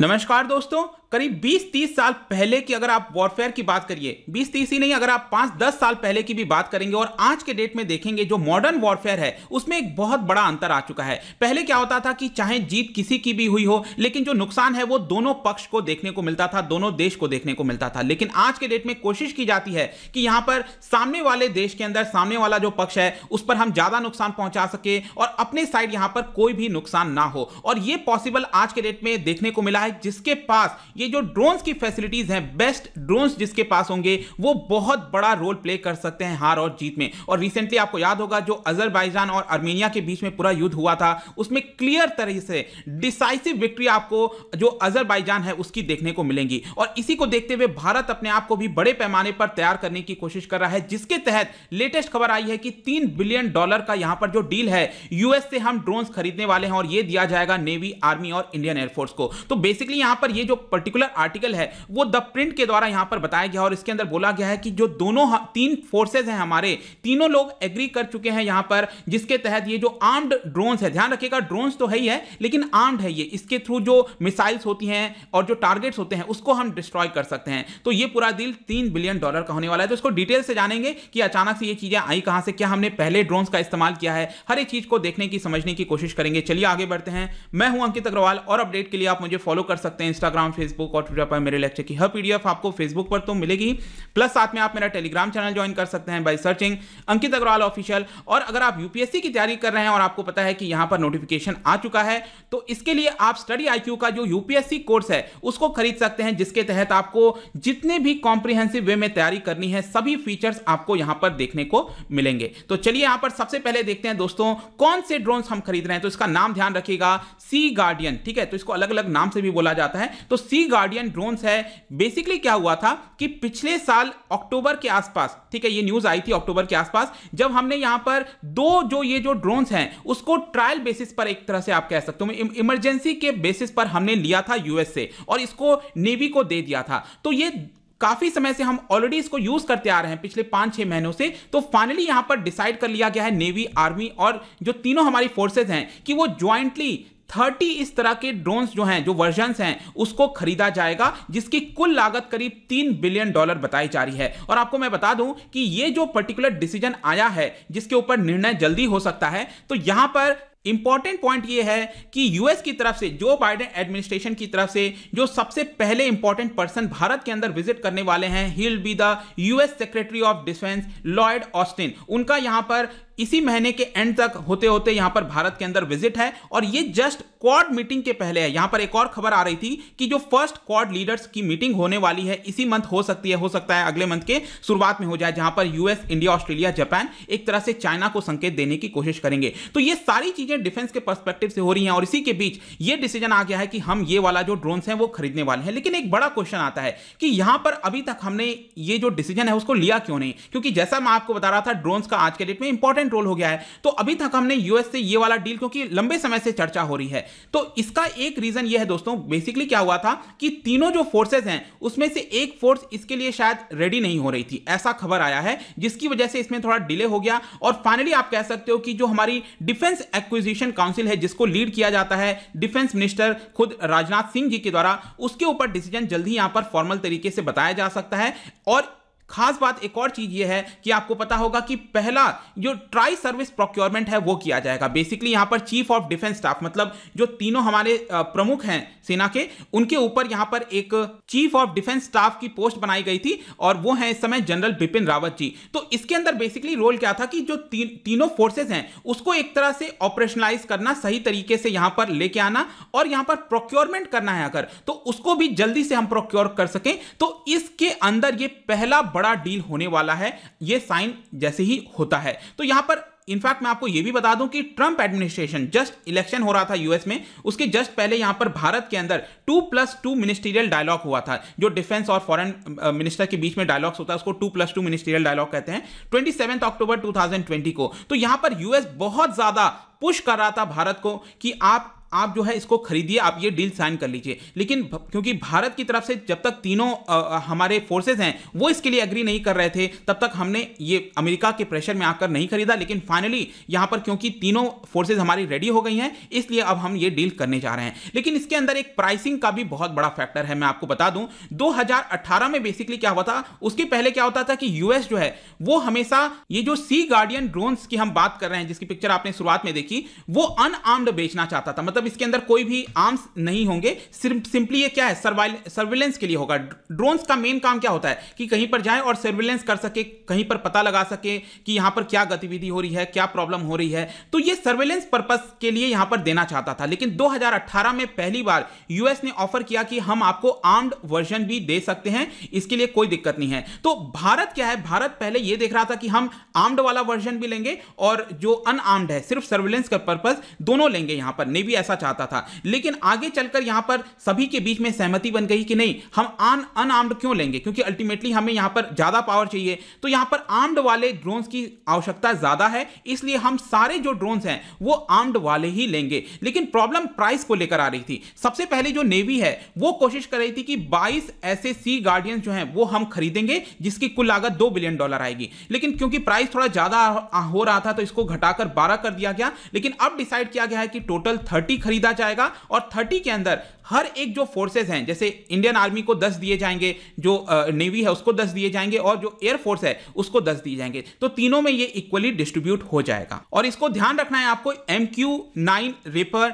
नमस्कार दोस्तों करीब 20-30 साल पहले की अगर आप वॉरफेयर की बात करिए 20-30 ही नहीं अगर आप 5-10 साल पहले की भी बात करेंगे और आज के डेट में देखेंगे जो मॉडर्न वॉरफेयर है उसमें एक बहुत बड़ा अंतर आ चुका है पहले क्या होता था कि चाहे जीत किसी की भी हुई हो लेकिन जो नुकसान है वो दोनों पक्ष को देखने को मिलता था दोनों देश को देखने को मिलता था लेकिन आज के डेट में कोशिश की जाती है कि यहाँ पर सामने वाले देश के अंदर सामने वाला जो पक्ष है उस पर हम ज्यादा नुकसान पहुंचा सके और अपने साइड यहाँ पर कोई भी नुकसान ना हो और ये पॉसिबल आज के डेट में देखने को मिला है जिसके पास ये जो ड्रोन्स की फैसिलिटीज हैं बेस्ट ड्रोन्स जिसके पास होंगे वो बहुत बड़ा रोल प्ले कर सकते हैं हार और जीत में और रिसेंटली आपको याद होगा जो अजरबैजान और आर्मेनिया के बीच में पूरा युद्ध हुआ था उसमें क्लियर तरह से डिसाइसिव विक्ट्री आपको जो अजरबैजान है उसकी देखने को मिलेंगी और इसी को देखते हुए भारत अपने आप को भी बड़े पैमाने पर तैयार करने की कोशिश कर रहा है जिसके तहत लेटेस्ट खबर आई है कि तीन बिलियन डॉलर का यहां पर जो डील है यूएस से हम ड्रोन खरीदने वाले हैं और यह दिया जाएगा नेवी आर्मी और इंडियन एयरफोर्स को तो बेसिकली यहां पर ये जो पर्टिकुलर आर्टिकल है वो द प्रिंट के द्वारा यहां पर बताया गया और इसके अंदर बोला गया है कि जो दोनों तीन फोर्सेज हैं हमारे तीनों लोग एग्री कर चुके हैं यहां पर जिसके तहत ये जो आर्म्ड ड्रोन्स है ध्यान रखिएगा ड्रोन्स तो है ही है लेकिन आर्म्ड है ये इसके थ्रू जो मिसाइल्स होती हैं और जो टारगेट्स होते हैं उसको हम डिस्ट्रॉय कर सकते हैं तो ये पूरा दिल तीन बिलियन डॉलर का होने वाला है तो इसको डिटेल से जानेंगे कि अचानक से ये चीजें आई कहां से क्या हमने पहले ड्रोन्स का इस्तेमाल किया है हर एक चीज को देखने की समझने की कोशिश करेंगे चलिए आगे बढ़ते हैं मैं हूं अंकित अग्रवाल और अपडेट के लिए आप मुझे फॉलो फॉलो कर सकते हैं इंस्टाग्राम फेसबुक और ट्विटर पर मेरे लेक्चर की हर पीडीएफ आपको फेसबुक पर तो मिलेगी प्लस साथ में आप मेरा टेलीग्राम चैनल ज्वाइन कर सकते हैं by searching Ankit Agarwal official और अगर आप यूपीएससी की तैयारी कर रहे हैं और आपको पता है कि यहाँ पर नोटिफिकेशन आ चुका है तो इसके लिए आप स्टडी आई का जो यूपीएससी कोर्स है उसको खरीद सकते हैं जिसके तहत आपको जितने भी कॉम्प्रिहेंसिव वे में तैयारी करनी है सभी फीचर्स आपको यहां पर देखने को मिलेंगे तो चलिए यहां पर सबसे पहले देखते हैं दोस्तों कौन से ड्रोन्स हम खरीद रहे हैं तो इसका नाम ध्यान रखिएगा सी गार्डियन ठीक है तो इसको अलग अलग नाम से भी भी बोला जाता है तो सी गार्डियन ड्रोन्स है बेसिकली क्या हुआ था कि पिछले साल अक्टूबर के आसपास ठीक है ये न्यूज आई थी अक्टूबर के आसपास जब हमने यहां पर दो जो ये जो ड्रोन्स हैं उसको ट्रायल बेसिस पर एक तरह से आप कह सकते हो इमरजेंसी मतलब के बेसिस पर हमने लिया था यूएस से और इसको नेवी को दे दिया था तो ये काफी समय से हम ऑलरेडी इसको यूज करते आ रहे हैं पिछले पांच छह महीनों से तो फाइनली यहां पर डिसाइड कर लिया गया है नेवी आर्मी और जो तीनों हमारी फोर्सेज हैं कि वो ज्वाइंटली थर्टी इस तरह के ड्रोन जो हैं जो वर्जन हैं उसको खरीदा जाएगा जिसकी कुल लागत करीब तीन बिलियन डॉलर बताई जा रही है और आपको मैं बता दूं कि ये जो पर्टिकुलर डिसीजन आया है जिसके ऊपर निर्णय जल्दी हो सकता है तो यहां पर इंपॉर्टेंट पॉइंट ये है कि यूएस की तरफ से जो बाइडेन एडमिनिस्ट्रेशन की तरफ से जो सबसे पहले इंपॉर्टेंट पर्सन भारत के अंदर विजिट करने वाले हैं he will be the US secretary of defence Lloyd Austin उनका यहां पर इसी महीने के एंड तक होते होते यहां पर भारत के अंदर विजिट है और ये जस्ट क्वाड मीटिंग के पहले है यहां पर एक और खबर आ रही थी कि जो फर्स्ट क्वाड लीडर्स की मीटिंग होने वाली है इसी मंथ हो सकती है हो सकता है अगले मंथ के शुरुआत में हो जाए जहां पर यूएस इंडिया ऑस्ट्रेलिया जापान एक तरह से चाइना को संकेत देने की कोशिश करेंगे तो ये सारी चीजें डिफेंस के परस्पेक्टिव से हो रही हैं और इसी के बीच ये डिसीजन आ गया है कि हम ये वाला जो ड्रोन है वो खरीदने वाले हैं लेकिन एक बड़ा क्वेश्चन आता है कि यहां पर अभी तक हमने ये जो डिसीजन है उसको लिया क्यों नहीं क्योंकि जैसा मैं आपको बता रहा था ड्रोन का आज के डेट में इंपॉर्टेंट इंपॉर्टेंट रोल हो गया है तो अभी तक हमने यूएस से ये वाला डील क्योंकि लंबे समय से चर्चा हो रही है तो इसका एक रीजन यह है दोस्तों बेसिकली क्या हुआ था कि तीनों जो फोर्सेज हैं उसमें से एक फोर्स इसके लिए शायद रेडी नहीं हो रही थी ऐसा खबर आया है जिसकी वजह से इसमें थोड़ा डिले हो गया और फाइनली आप कह सकते हो कि जो हमारी डिफेंस एक्विजिशन काउंसिल है जिसको लीड किया जाता है डिफेंस मिनिस्टर खुद राजनाथ सिंह जी के द्वारा उसके ऊपर डिसीजन जल्दी यहां पर फॉर्मल तरीके से बताया जा सकता है और खास बात एक और चीज यह है कि आपको पता होगा कि पहला जो ट्राई सर्विस प्रोक्योरमेंट है वो किया जाएगा बेसिकली यहां पर चीफ ऑफ डिफेंस स्टाफ मतलब जो तीनों हमारे प्रमुख हैं सेना के उनके ऊपर यहां पर एक चीफ ऑफ डिफेंस स्टाफ की पोस्ट बनाई गई थी और वो है इस समय जनरल बिपिन रावत जी तो इसके अंदर बेसिकली रोल क्या था कि जो ती, तीनों फोर्सेज हैं उसको एक तरह से ऑपरेशनलाइज करना सही तरीके से यहां पर लेके आना और यहां पर प्रोक्योरमेंट करना है अगर तो उसको भी जल्दी से हम प्रोक्योर कर सकें तो इसके अंदर ये पहला बड़ा बड़ा डील होने वाला है ये साइन जैसे ही होता है तो यहां पर इनफैक्ट मैं आपको यह भी बता दूं कि ट्रंप एडमिनिस्ट्रेशन जस्ट इलेक्शन हो रहा था यूएस में उसके जस्ट पहले यहां पर भारत के अंदर two plus two ministerial dialogue हुआ था जो डिफेंस और फॉरेन मिनिस्टर के बीच में डायलॉग्स होता है उसको two plus two ministerial dialogue कहते हैं ट्वेंटी अक्टूबर टू को तो यहां पर यूएस बहुत ज्यादा पुश कर रहा था भारत को कि आप आप जो है इसको खरीदिए आप ये डील साइन कर लीजिए लेकिन क्योंकि भारत की तरफ से जब तक तीनों आ, हमारे फोर्सेज हैं वो इसके लिए अग्री नहीं कर रहे थे तब तक हमने ये अमेरिका के प्रेशर में आकर नहीं खरीदा लेकिन फाइनली यहाँ पर क्योंकि तीनों फोर्सेज हमारी रेडी हो गई हैं इसलिए अब हम ये डील करने जा रहे हैं लेकिन इसके अंदर एक प्राइसिंग का भी बहुत बड़ा फैक्टर है मैं आपको बता दूं दो में बेसिकली क्या हुआ था उसके पहले क्या होता था कि यूएस जो है वो हमेशा ये जो सी गार्डियन ड्रोन्स की हम बात कर रहे हैं जिसकी पिक्चर आपने शुरुआत में देखी वो अनआर्म्ड बेचना चाहता था मतलब मतलब इसके अंदर कोई भी आर्म्स नहीं होंगे सिर्फ सिंपली ये क्या है सर्विलेंस के लिए होगा ड्रोन्स का मेन काम क्या होता है कि कहीं पर जाए और सर्विलेंस कर सके कहीं पर पता लगा सके कि यहां पर क्या गतिविधि हो रही है क्या प्रॉब्लम हो रही है तो ये सर्विलेंस पर्पज के लिए यहां पर देना चाहता था लेकिन दो में पहली बार यूएस ने ऑफर किया कि हम आपको आर्म्ड वर्जन भी दे सकते हैं इसके लिए कोई दिक्कत नहीं है तो भारत क्या है भारत पहले यह देख रहा था कि हम आर्म्ड वाला वर्जन भी लेंगे और जो अनआर्म्ड है सिर्फ सर्विलेंस का पर्पज दोनों लेंगे यहां पर नेवी ऐसा ऐसा चाहता था लेकिन आगे चलकर यहां पर सभी के बीच में सहमति बन गई कि नहीं हम आन अनआर्म्ड क्यों लेंगे क्योंकि अल्टीमेटली हमें यहां पर ज्यादा पावर चाहिए तो यहां पर आर्म्ड वाले ड्रोन्स की आवश्यकता ज्यादा है इसलिए हम सारे जो ड्रोन्स हैं वो आर्म्ड वाले ही लेंगे लेकिन प्रॉब्लम प्राइस को लेकर आ रही थी सबसे पहले जो नेवी है वो कोशिश कर रही थी कि बाईस ऐसे सी गार्डियन जो है वो हम खरीदेंगे जिसकी कुल लागत दो बिलियन डॉलर आएगी लेकिन क्योंकि प्राइस थोड़ा ज्यादा हो रहा था तो इसको घटाकर बारह कर दिया गया लेकिन अब डिसाइड किया गया है कि टोटल थर्टी खरीदा जाएगा और थर्टी के अंदर हर एक जो फोर्सेस हैं जैसे इंडियन आर्मी को दस दिए जाएंगे जो नेवी है उसको दस दिए जाएंगे और जो एयरफोर्स है उसको दस दिए जाएंगे तो तीनों में ये इक्वली डिस्ट्रीब्यूट हो जाएगा और इसको ध्यान रखना है आपको M Q nine Reaper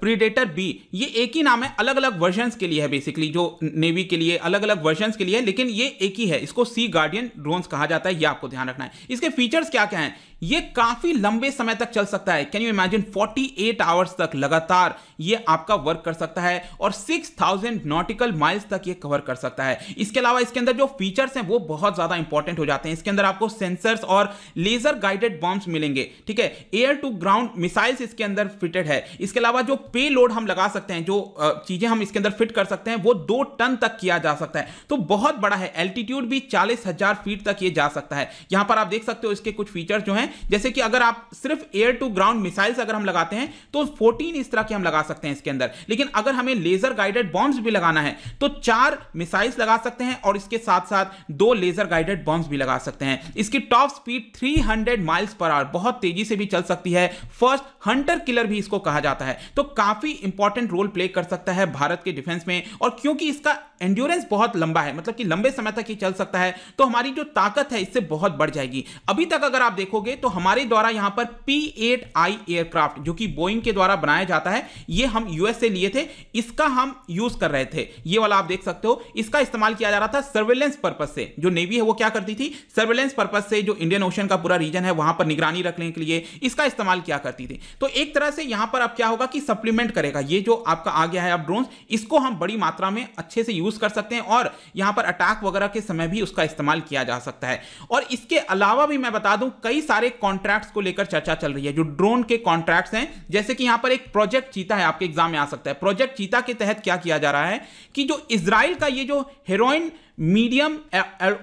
Predator B ये एक ही नाम है अलग अलग वर्जन्स के लिए है बेसिकली जो नेवी के लिए अलग अलग वर्जन्स के लिए है लेकिन ये एक ही है इसको सी गार्डियन ड्रोन्स कहा जाता है ये आपको ध्यान रखना है इसके फीचर्स क्या क्या हैं ये काफी लंबे समय तक चल सकता है कैन यू इमेजिन 48 आवर्स तक लगातार ये आपका वर्क कर सकता है और 6000 नॉटिकल माइल्स तक ये कवर कर सकता है इसके अलावा इसके अंदर जो फीचर्स हैं वो बहुत ज्यादा इंपॉर्टेंट हो जाते हैं इसके अंदर आपको सेंसर्स और लेजर गाइडेड बॉम्ब्स मिलेंगे ठीक है एयर टू ग्राउंड मिसाइल्स इसके अंदर फिटेड है इसके अलावा जो पे लोड हम लगा सकते हैं जो चीजें हम इसके अंदर फिट कर सकते हैं वो दो टन तक किया जा सकता है तो बहुत बड़ा है एल्टीट्यूड भी चालीस हजार फीट तक ये जा सकता है यहां पर आप देख सकते हो इसके कुछ फीचर्स जो हैं जैसे कि अगर आप सिर्फ एयर टू ग्राउंड मिसाइल्स अगर हम लगाते हैं तो 14 इस तरह के हम लगा सकते हैं इसके अंदर लेकिन अगर हमें लेजर गाइडेड बॉम्ब्स भी लगाना है तो चार मिसाइल्स लगा सकते हैं और इसके साथ साथ दो लेजर गाइडेड बॉम्ब्स भी लगा सकते हैं इसकी top speed three miles per hour बहुत तेजी से भी चल सकती है फर्स्ट हंटर किलर भी इसको कहा जाता है तो काफी इंपॉर्टेंट रोल प्ले कर सकता है भारत के डिफेंस में और क्योंकि इसका एंड्योरेंस बहुत लंबा है मतलब कि लंबे समय तक ये चल सकता है तो हमारी जो ताकत है इससे बहुत बढ़ जाएगी अभी तक अगर आप देखोगे तो हमारे द्वारा यहां पर पी एट आई एयरक्राफ्ट जो कि बोइंग के द्वारा बनाया जाता है ये हम यूएस से लिए थे इसका हम यूज कर रहे थे ये वाला आप देख सकते हो इसका इस्तेमाल किया जा रहा था सर्वेलेंस पर्पज से जो नेवी है वो क्या करती थी सर्वेलेंस पर्पज से जो इंडियन ओशन का पूरा रीजन है वहां पर निगरानी रखने के लिए इसका इस्तेमाल किया करती थी तो एक तरह से यहां पर अब क्या होगा कि सप्लीमेंट करेगा ये जो आपका आ गया है अब ड्रोन इसको हम बड़ी मात्रा में अच्छे से यूज कर सकते हैं और यहां पर अटैक वगैरह के समय भी उसका इस्तेमाल किया जा सकता है और इसके अलावा भी मैं बता दूं कई सारे कॉन्ट्रैक्ट्स को लेकर चर्चा चल रही है जो ड्रोन के कॉन्ट्रैक्ट्स हैं जैसे कि यहां पर एक प्रोजेक्ट चीता है आपके एग्जाम में आ सकता है प्रोजेक्ट चीता के तहत क्या किया जा रहा है कि जो इसराइल का ये जो Heron medium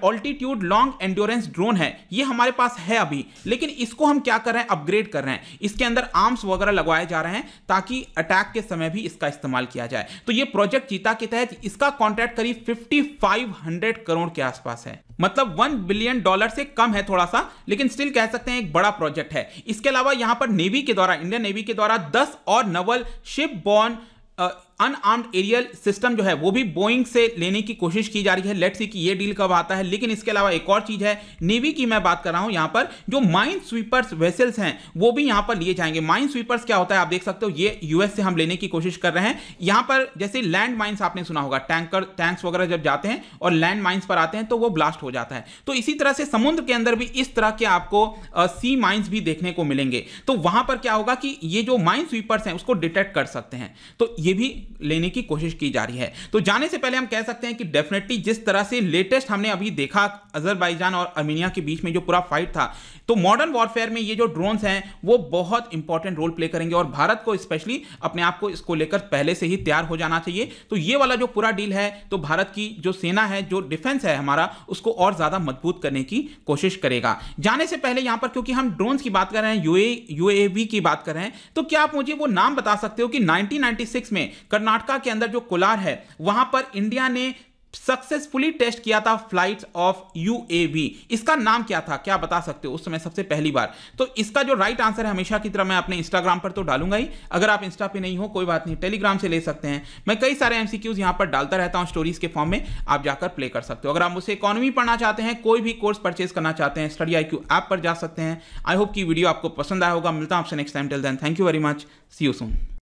altitude long endurance drone है ये हमारे पास है अभी लेकिन इसको हम क्या कर रहे हैं अपग्रेड कर रहे हैं इसके अंदर आर्म्स वगैरह लगवाए जा रहे हैं ताकि अटैक के समय भी इसका इस्तेमाल किया जाए तो ये प्रोजेक्ट चीता के तहत इसका कॉन्ट्रैक्ट करीब 5500 करोड़ के आसपास है मतलब वन बिलियन डॉलर से कम है थोड़ा सा लेकिन स्टिल कह सकते हैं एक बड़ा प्रोजेक्ट है इसके अलावा यहां पर नेवी के द्वारा इंडियन नेवी के द्वारा दस और naval shipborne unarmed aerial system जो है वो भी बोइंग से लेने की कोशिश की जा रही है लेट्स सी कि ये डील कब आता है लेकिन इसके अलावा एक और चीज है नेवी की मैं बात कर रहा हूं यहां पर जो माइन स्वीपर्स वेसल्स हैं वो भी यहां पर लिए जाएंगे माइन स्वीपर्स क्या होता है आप देख सकते हो ये यूएस से हम लेने की कोशिश कर रहे हैं यहां पर जैसे लैंड माइन्स आपने सुना होगा टैंकर टैंक्स वगैरह जब जाते हैं और लैंड माइन्स पर आते हैं तो वो ब्लास्ट हो जाता है तो इसी तरह से समुद्र के अंदर भी इस तरह के आपको सी माइन्स भी देखने को मिलेंगे तो वहां पर क्या होगा कि ये जो माइन स्वीपर्स हैं उसको डिटेक्ट कर सकते हैं तो ये भी लेने की कोशिश की जा रही है तो जाने से पहले हम कह सकते हैं कि डेफिनेटली जिस तरह से लेटेस्ट हमने अभी देखा अजरबैजान और अर्मीनिया के बीच में जो पूरा फाइट था तो मॉडर्न वॉरफेयर में ये जो ड्रोन्स हैं वो बहुत इंपॉर्टेंट रोल प्ले करेंगे और भारत को स्पेशली अपने आप को इसको लेकर पहले से ही तैयार हो जाना चाहिए तो ये वाला जो पूरा डील है तो भारत की जो सेना है जो डिफेंस है हमारा उसको और ज़्यादा मजबूत करने की कोशिश करेगा जाने से पहले यहां पर क्योंकि हम ड्रोन्स की बात कर रहे हैं यूए यूएवी की बात कर रहे हैं तो क्या आप मुझे वो नाम बता सकते हो कि 1996 में कर्नाटका के अंदर जो कोलार है वहां पर इंडिया ने सक्सेसफुली टेस्ट किया था फ्लाइट ऑफ यूएवी इसका नाम क्या था क्या बता सकते हो उस समय सबसे पहली बार तो इसका जो राइट आंसर है हमेशा की तरह मैं अपने इंस्टाग्राम पर तो डालूंगा ही अगर आप इंस्टा पे नहीं हो कोई बात नहीं टेलीग्राम से ले सकते हैं मैं कई सारे एमसीक्यूज यहां पर डालता रहता हूं स्टोरीज के फॉर्म में आप जाकर प्ले कर सकते हो अगर आप मुझसे इकोनॉमी पढ़ना चाहते हैं कोई भी कोर्स परचेज करना चाहते हैं स्टडी आई ऐप पर जा सकते हैं आई होप की वीडियो आपको पसंद आया होगा मिलता हूं आपसे next time till then thank you very much see you soon